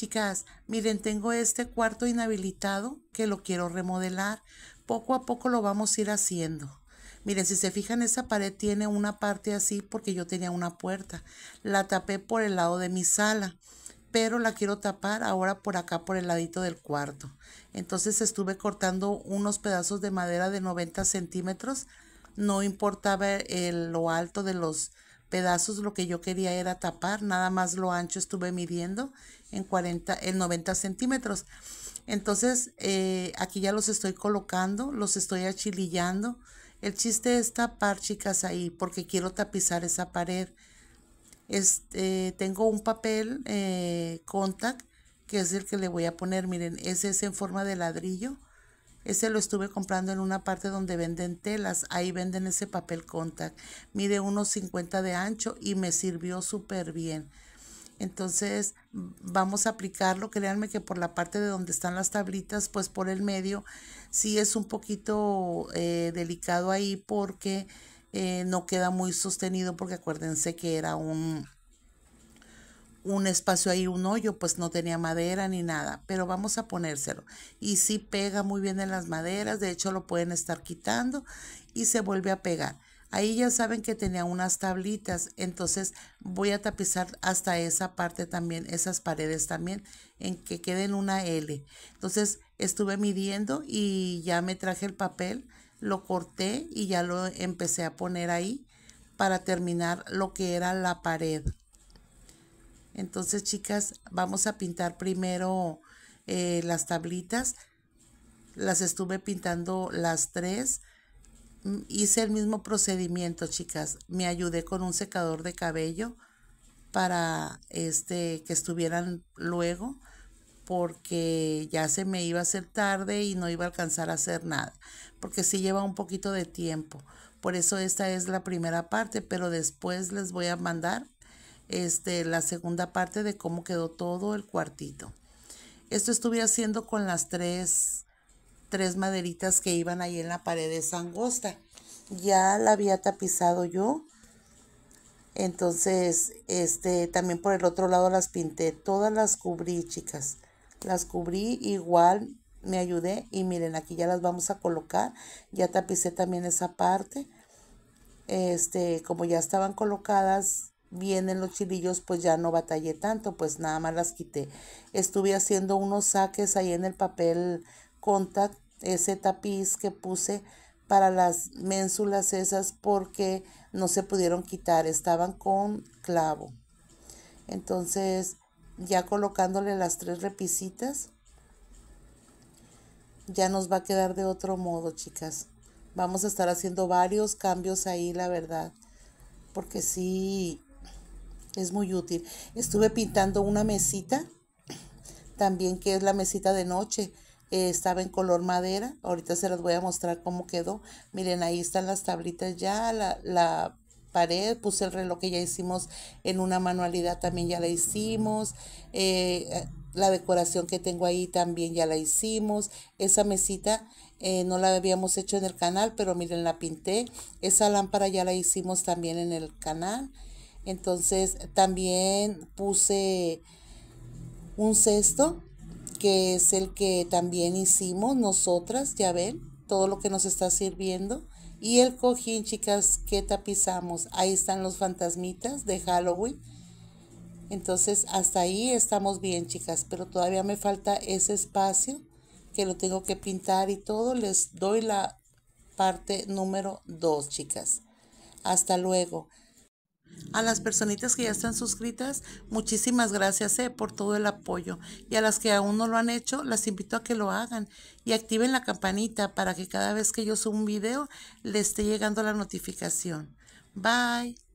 Chicas, miren, tengo este cuarto inhabilitado que lo quiero remodelar. Poco a poco lo vamos a ir haciendo. Miren, si se fijan, esa pared tiene una parte así porque yo tenía una puerta. La tapé por el lado de mi sala, pero la quiero tapar ahora por acá, por el ladito del cuarto. Entonces estuve cortando unos pedazos de madera de 90 centímetros. No importaba el, lo alto de los pedazos lo que yo quería era tapar, nada más lo ancho estuve midiendo en, 40, en 90 centímetros. Entonces eh, aquí ya los estoy colocando, los estoy achilillando. El chiste es tapar, chicas, ahí, porque quiero tapizar esa pared. Este, tengo un papel eh, contact, que es el que le voy a poner. Miren, ese es en forma de ladrillo ese lo estuve comprando en una parte donde venden telas. Ahí venden ese papel contact. Mide unos 50 de ancho y me sirvió súper bien. Entonces vamos a aplicarlo. Créanme que por la parte de donde están las tablitas, pues por el medio, sí es un poquito eh, delicado ahí porque eh, no queda muy sostenido porque acuérdense que era un, un espacio ahí, un hoyo, pues no tenía madera ni nada, pero vamos a ponérselo. Y sí pega muy bien en las maderas, de hecho lo pueden estar quitando y se vuelve a pegar. Ahí ya saben que tenía unas tablitas, entonces voy a tapizar hasta esa parte también, esas paredes también, en que queden una L. Entonces estuve midiendo y ya me traje el papel, lo corté y ya lo empecé a poner ahí para terminar lo que era la pared. Entonces, chicas, vamos a pintar primero eh, las tablitas. Las estuve pintando las tres. Mm, hice el mismo procedimiento, chicas. Me ayudé con un secador de cabello para este que estuvieran luego porque ya se me iba a hacer tarde y no iba a alcanzar a hacer nada, porque sí lleva un poquito de tiempo. Por eso esta es la primera parte, pero después les voy a mandar este, la segunda parte de cómo quedó todo el cuartito. Esto estuve haciendo con las tres, tres maderitas que iban ahí en la pared de Sangosta. Ya la había tapizado yo. Entonces, este, también por el otro lado las pinté. Todas las cubrí, chicas. Las cubrí igual, me ayudé. Y miren, aquí ya las vamos a colocar. Ya tapicé también esa parte. Este, como ya estaban colocadas, vienen los chilillos, pues ya no batallé tanto, pues nada más las quité. Estuve haciendo unos saques ahí en el papel contact, ese tapiz que puse para las ménsulas esas porque no se pudieron quitar, estaban con clavo. Entonces, ya colocándole las tres repisitas, ya nos va a quedar de otro modo, chicas. Vamos a estar haciendo varios cambios ahí, la verdad. Porque sí, es muy útil. Estuve pintando una mesita, también que es la mesita de noche. Eh, estaba en color madera. Ahorita se las voy a mostrar cómo quedó. Miren, ahí están las tablitas ya, la, pared, puse el reloj que ya hicimos en una manualidad, también ya la hicimos. Eh, la decoración que tengo ahí también ya la hicimos. Esa mesita eh, no la habíamos hecho en el canal, pero miren, la pinté. Esa lámpara ya la hicimos también en el canal. Entonces también puse un cesto que es el que también hicimos nosotras, ya ven, todo lo que nos está sirviendo. Y el cojín, chicas, que tapizamos. Ahí están los fantasmitas de Halloween. Entonces, hasta ahí estamos bien, chicas. Pero todavía me falta ese espacio que lo tengo que pintar y todo. Les doy la parte número 2, chicas. Hasta luego. A las personitas que ya están suscritas, muchísimas gracias eh, por todo el apoyo. Y a las que aún no lo han hecho, las invito a que lo hagan y activen la campanita para que cada vez que yo suba un video les esté llegando la notificación. Bye.